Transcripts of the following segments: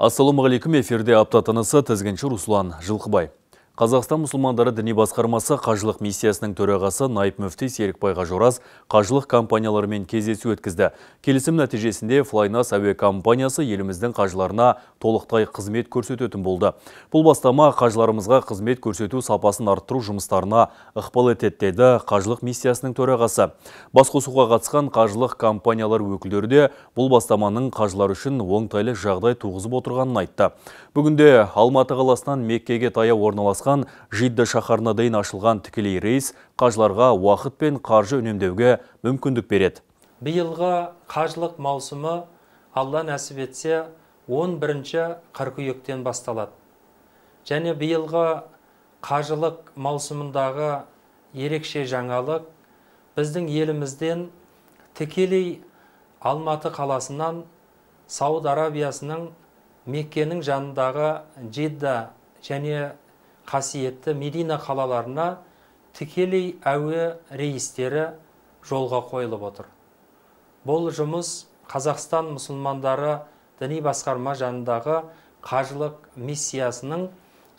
Ассаламу алейкум эфирде апта тынысы Руслан Жылқыбай. Қазақстан мұсылмандары діни басқармасы қажылық миссиясының төрағасы Найып Мүфти Серікбай Қажораз қажылық компанияларымен кездесу өткізді. Келісім нәтижесінде Флайнас әуе компаниясы еліміздің қажыларына толықтай қызмет көрсететін болды. Бұл бастама қажыларымызға қызмет көрсету сапасын арттыру жұмыстарына ықпал етеді деді қажылық миссиясының төрағасы. Басқосуға қатысқан қажылық компаниялар өкілдері де бұл бастаманың қажылар үшін оңтайлы жағдай туғызып отырғанын айтты. Бүгінде Алматы қаласынан Меккеге таяу орналасқан орналасқан жидда шаһарына дейін ашылған тікелей рейс қажыларға уақыт пен қаржы үнемдеуге мүмкіндік береді биылғы қажылық маусымы алла нәсіп етсе 11 бірінші қыркүйектен басталады және биылғы қажылық маусымындағы ерекше жаңалық біздің елімізден тікелей алматы қаласынан сауд арабиясының меккенің жанындағы жидда және қасиетті медина қалаларына тікелей әуе рейстері жолға қойылып отыр бұл жұмыс қазақстан мұсылмандары діни басқарма жанындағы қажылық миссиясының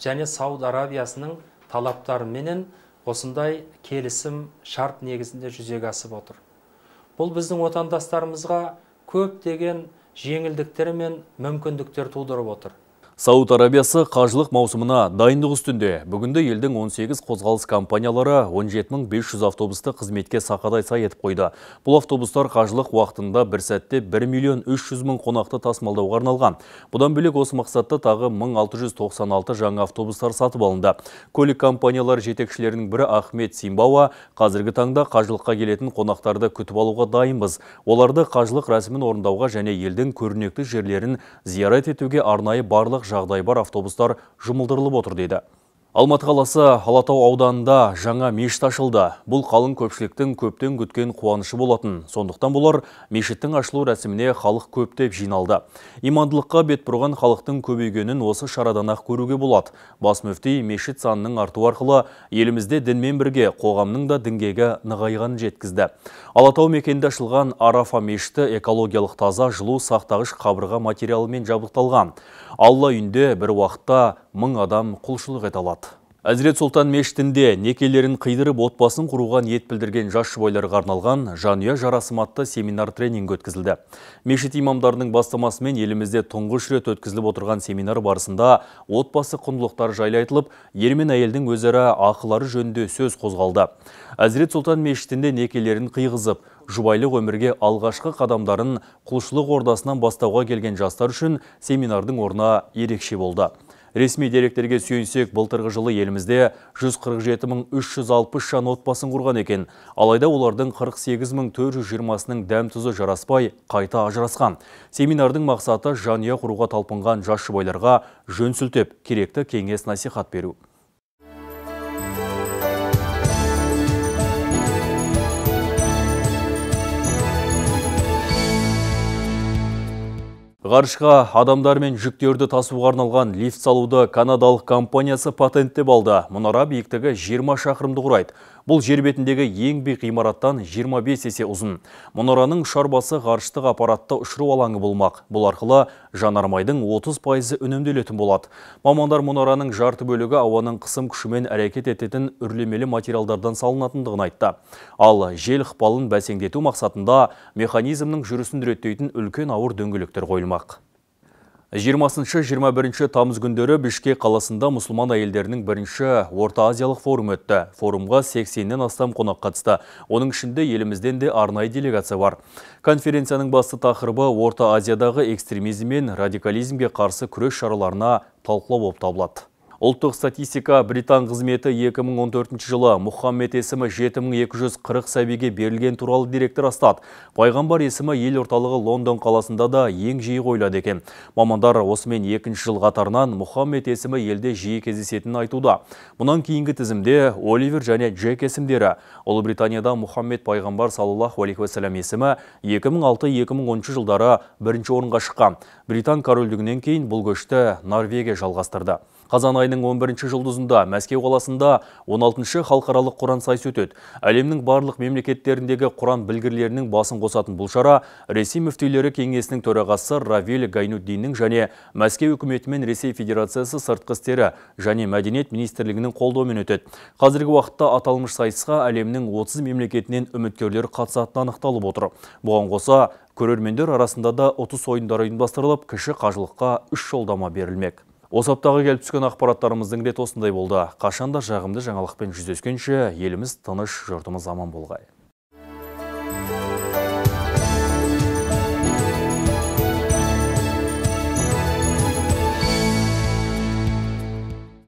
және сауд арабиясының талаптарыменен осындай келісім шарт негізінде жүзеге асып отыр бұл біздің отандастарымызға көптеген жеңілдіктер мен мүмкіндіктер тудырып отыр Сауд Арабиясы қажылық маусымына дайындық үстінде. Бүгінде елдің 18 қозғалыс компаниялары 17500 автобусты қызметке сақадай сай етіп қойды. Бұл автобустар қажылық уақытында бір сәтте 1 миллион 300 мың қонақты тасымалдауға арналған. Бұдан бөлек осы мақсатта тағы 1696 жаңы автобустар сатып алынды. Көлік компаниялар жетекшілерінің бірі Ахмет Симбауа қазіргі таңда қажылыққа келетін қонақтарды күтіп алуға дайынбыз. Оларды қажылық рәсімін орындауға және елдің көрнекті жерлерін зиярат етуге арнайы барлық жағдай бар автобустар жұмылдырылып отыр дейді Алматы қаласы Алатау ауданында жаңа мешіт ашылды. Бұл қалың көпшіліктің көптен күткен қуанышы болатын. Сондықтан бұлар, мешіттің ашылу рәсіміне халық көптеп жиналды. Имандылыққа бет бұрған халықтың көбейгенін осы шарадан ақ көруге болады. Бас мүфти мешіт санының арту арқылы елімізде дінмен бірге қоғамның да діңгегі нығайған жеткізді. Алатау мекенінде ашылған Арафа мешіті экологиялық таза жылу сақтағыш қабырға материалымен жабдықталған. Алла үйінде бір уақытта мың адам құлшылық ете алады әзірет сұлтан мешітінде некелерін қидырып отбасын құруға ниет білдірген жас жұбайларға арналған жанұя жарасым атты семинар тренинг өткізілді мешіт имамдарының бастамасымен елімізде тұңғыш рет өткізіліп отырған семинар барысында отбасы құндылықтары жайлы айтылып ер мен әйелдің өзара ақылары жөнінде сөз қозғалды әзірет сұлтан мешітінде некелерін қиғызып жұбайлық өмірге алғашқы қадамдарын құлшылық ордасынан бастауға келген жастар үшін семинардың орны ерекше болды Ресми деректерге сүйенсек, былтырғы жылы елімізде 147.360 жан отбасын құрған екен. Алайда олардың 48.420-ның дәм тұзы жараспай қайта ажырасқан. Семинардың мақсаты жанұя құруға талпынған жас бойларға жөн керекті кеңес насихат беру. Ғарышқа адамдар мен жүктерді тасуға арналған лифт салуды канадалық компаниясы патенттеп алды. Мұнара биіктігі 20 шақырымды құрайды. Бұл жер бетіндегі ең бей ғимараттан 25 есе ұзын. Мұнараның шарбасы ғарыштық аппаратта ұшыру алаңы болмақ. Бұл арқылы жанармайдың 30 пайызы үнемделетін болады. Мамандар мұнараның жарты бөлігі ауаның қысым күшімен әрекет ететін үрлемелі материалдардан салынатындығын айтты. Ал жел қыпалын бәсеңдету мақсатында механизмнің жүрісін реттейтін үлкен ауыр дөңгелектер қойылмақ. 20-21 тамыз күндері Бішке қаласында мұсылман әйелдерінің бірінші Орта Азиялық форум өтті. Форумға 80-нен астам қонақ қатысты. Оның ішінде елімізден де арнайы делегация бар. Конференцияның басты тақырыбы Орта Азиядағы экстремизм мен радикализмге қарсы күрес шараларына талқылау болып табылады. Ұлттық статистика Британ қызметі 2014 жылы Мұхаммед есімі 7240 сәбеге берілген туралы директор астат. Пайғамбар есімі ел орталығы Лондон қаласында да ең жиі қойылады екен. Мамандар осымен екінші жыл қатарынан Мұхаммед есімі елде жиі кездесетінін айтуда. Мұнан кейінгі тізімде Оливер және Джек есімдері. Ұлыбританияда Мұхаммед пайғамбар салаллаху алейхи уассалам есімі 2006-2010 жылдары бірінші орынға шыққан. Британ корольдігінен кейін бұл көшті Норвегия жалғастырды қазан айының 11-ші жұлдызында Мәскеу қаласында 16-ші халықаралық Құран сайысы өтеді. Әлемнің барлық мемлекеттеріндегі Құран білгірлерінің басын қосатын бұл шара Ресей мүфтилері кеңесінің төрағасы Равиль Гайнуддиннің және Мәскеу үкіметі мен Ресей Федерациясы сыртқы істері және мәдениет министрлігінің қолдауымен өтеді. Қазіргі уақытта аталмыш сайысқа әлемнің 30 мемлекетінен үміткерлер қатысатыны анықталып отыр. Бұған қоса көрермендер арасында да ұтыс ойындары ұйымдастырылып кіші қажылыққа үш жолдама берілмек Осы аптаға келіп түскен ақпараттарымыздың рет осындай болды. Қашанда жағымды жаңалықпен жүздескенше, еліміз тыныш, жұртымыз аман болғай.